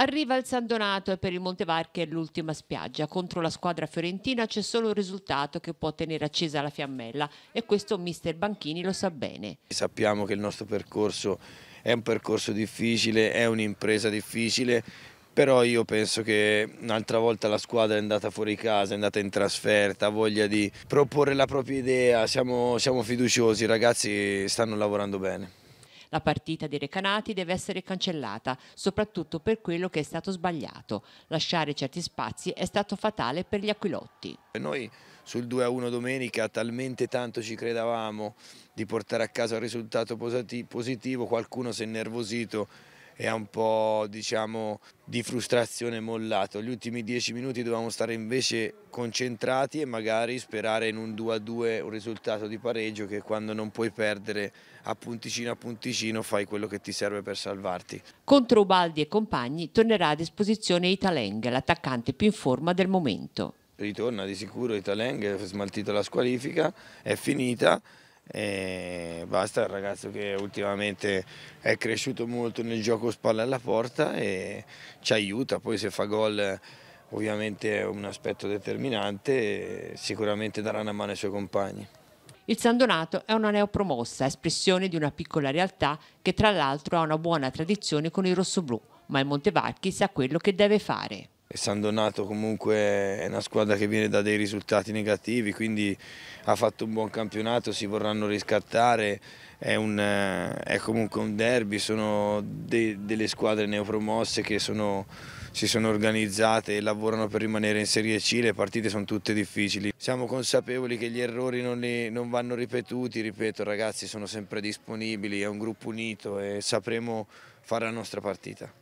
Arriva il San Donato e per il Montevarchi è l'ultima spiaggia. Contro la squadra fiorentina c'è solo un risultato che può tenere accesa la fiammella e questo mister Banchini lo sa bene. Sappiamo che il nostro percorso è un percorso difficile, è un'impresa difficile, però io penso che un'altra volta la squadra è andata fuori casa, è andata in trasferta, ha voglia di proporre la propria idea, siamo, siamo fiduciosi, i ragazzi stanno lavorando bene. La partita dei recanati deve essere cancellata, soprattutto per quello che è stato sbagliato. Lasciare certi spazi è stato fatale per gli aquilotti. Noi sul 2-1 domenica talmente tanto ci credevamo di portare a casa un risultato positivo, qualcuno si è innervosito e ha un po' diciamo, di frustrazione mollato. Gli ultimi dieci minuti dovevamo stare invece concentrati e magari sperare in un 2-2 un risultato di pareggio che quando non puoi perdere a punticino a punticino fai quello che ti serve per salvarti. Contro Ubaldi e compagni tornerà a disposizione Italeng, l'attaccante più in forma del momento. Ritorna di sicuro Italeng, ha smaltito la squalifica, è finita e basta, il ragazzo che ultimamente è cresciuto molto nel gioco spalla alla porta e ci aiuta, poi se fa gol ovviamente è un aspetto determinante e sicuramente darà una mano ai suoi compagni. Il San Donato è una neopromossa, espressione di una piccola realtà che tra l'altro ha una buona tradizione con il rossoblù, ma il Montevarchi sa quello che deve fare e San Donato comunque è una squadra che viene da dei risultati negativi, quindi ha fatto un buon campionato, si vorranno riscattare, è, un, eh, è comunque un derby, sono de, delle squadre neopromosse che sono, si sono organizzate e lavorano per rimanere in Serie C, le partite sono tutte difficili. Siamo consapevoli che gli errori non, li, non vanno ripetuti, ripeto ragazzi sono sempre disponibili, è un gruppo unito e sapremo fare la nostra partita.